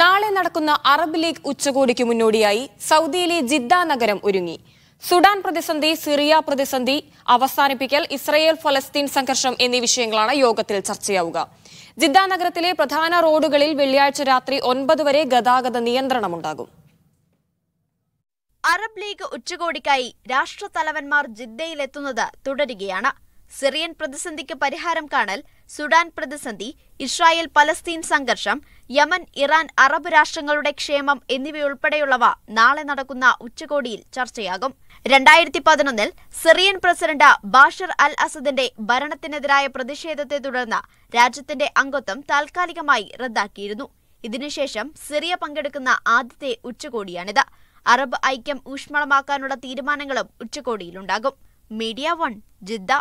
നാളെ നടക്കുന്ന Arab league ഉച്ചകോടിക്ക് മുന്നോടിയായി സൗദിയിലെ ജിദ്ദ നഗരം ഒരുങ്ങി സുഡാൻ പ്രതിസന്ധി സിറിയ പ്രതിസന്ധി അവസാനിപ്പിക്കൽ ഇസ്രയേൽ ഫലസ്തീൻ സംഘർഷം എന്നീ വിഷയങ്ങളാണ് യോഗത്തിൽ ചർച്ചയാവുക ജിദ്ദ നഗരത്തിലെ പ്രധാന റോഡുകളിൽ വെള്ളിയാഴ്ച രാത്രി ഒൻപത് വരെ ഗതാഗത നിയന്ത്രണമുണ്ടാകും അറബ് ലീഗ് ഉച്ചകോടിക്കായി രാഷ്ട്ര ജിദ്ദയിലെത്തുന്നത് തുടരുകയാണ് സിറിയൻ പ്രതിസന്ധിക്ക് പരിഹാരം കാണൽ സുഡാൻ പ്രതിസന്ധി ഇസ്രായേൽ പലസ്തീൻ സംഘർഷം യമൻ ഇറാൻ അറബ് രാഷ്ട്രങ്ങളുടെ ക്ഷേമം എന്നിവയുൾപ്പെടെയുള്ളവ നാളെ നടക്കുന്ന ഉച്ചകോടിയിൽ ചർച്ചയാകും രണ്ടായിരത്തി പതിനൊന്നിൽ സിറിയൻ പ്രസിഡന്റ് ബാഷർ അൽ അസദിന്റെ ഭരണത്തിനെതിരായ പ്രതിഷേധത്തെ തുടർന്ന് രാജ്യത്തിന്റെ അംഗത്വം താൽക്കാലികമായി റദ്ദാക്കിയിരുന്നു ഇതിനുശേഷം സിറിയ പങ്കെടുക്കുന്ന ആദ്യത്തെ ഉച്ചകോടിയാണിത് അറബ് ഐക്യം ഊഷ്മളമാക്കാനുള്ള തീരുമാനങ്ങളും ഉച്ചകോടിയിലുണ്ടാകും മീഡിയ വൺ ജിദ്ദ